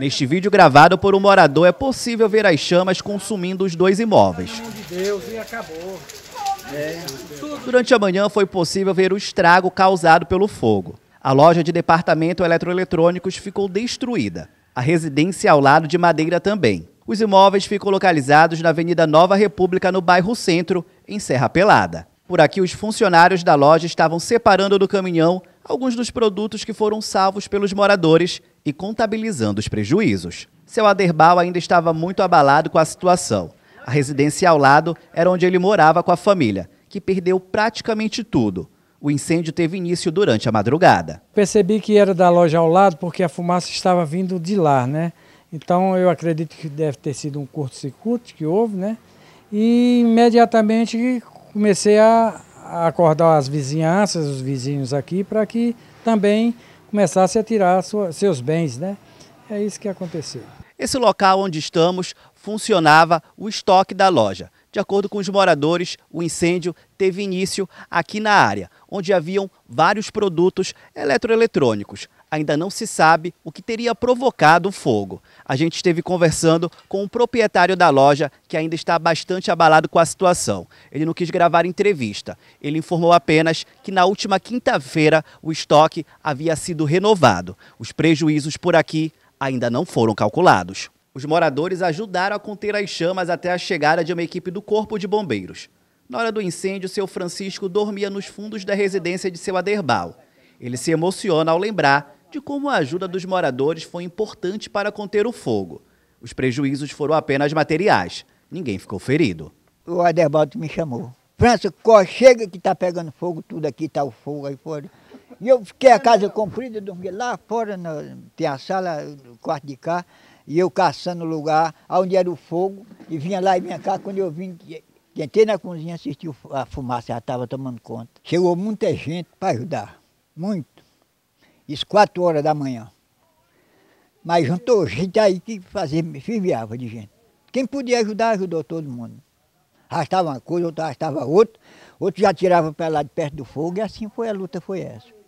Neste vídeo gravado por um morador é possível ver as chamas consumindo os dois imóveis. Tá é. Durante a manhã foi possível ver o estrago causado pelo fogo. A loja de departamento eletroeletrônicos ficou destruída. A residência ao lado de Madeira também. Os imóveis ficam localizados na Avenida Nova República, no bairro Centro, em Serra Pelada. Por aqui, os funcionários da loja estavam separando do caminhão alguns dos produtos que foram salvos pelos moradores e contabilizando os prejuízos. Seu Aderbal ainda estava muito abalado com a situação. A residência ao lado era onde ele morava com a família, que perdeu praticamente tudo. O incêndio teve início durante a madrugada. Percebi que era da loja ao lado porque a fumaça estava vindo de lá, né? Então eu acredito que deve ter sido um curto-circuito que houve, né? E imediatamente comecei a acordar as vizinhanças, os vizinhos aqui, para que também começasse a tirar sua, seus bens, né? É isso que aconteceu. Esse local onde estamos funcionava o estoque da loja. De acordo com os moradores, o incêndio teve início aqui na área, onde haviam vários produtos eletroeletrônicos. Ainda não se sabe o que teria provocado o fogo. A gente esteve conversando com o proprietário da loja, que ainda está bastante abalado com a situação. Ele não quis gravar entrevista. Ele informou apenas que na última quinta-feira o estoque havia sido renovado. Os prejuízos por aqui ainda não foram calculados. Os moradores ajudaram a conter as chamas até a chegada de uma equipe do Corpo de Bombeiros. Na hora do incêndio, seu Francisco dormia nos fundos da residência de seu Aderbal. Ele se emociona ao lembrar de como a ajuda dos moradores foi importante para conter o fogo. Os prejuízos foram apenas materiais. Ninguém ficou ferido. O Aderbal me chamou. França, chega que tá pegando fogo, tudo aqui tá o fogo aí fora. E eu fiquei a casa comprida, dormi lá fora, na, tem a sala, o quarto de cá e eu caçando o lugar, onde era o fogo, e vinha lá e vinha cá, quando eu vim, entrei na cozinha, assisti a fumaça, já estava tomando conta. Chegou muita gente para ajudar, muito. Isso quatro horas da manhã. Mas juntou gente aí que fazia, ferviava de gente. Quem podia ajudar, ajudou todo mundo. Arrastava uma coisa, outro arrastava outra, outro já tirava para lá de perto do fogo, e assim foi a luta, foi essa.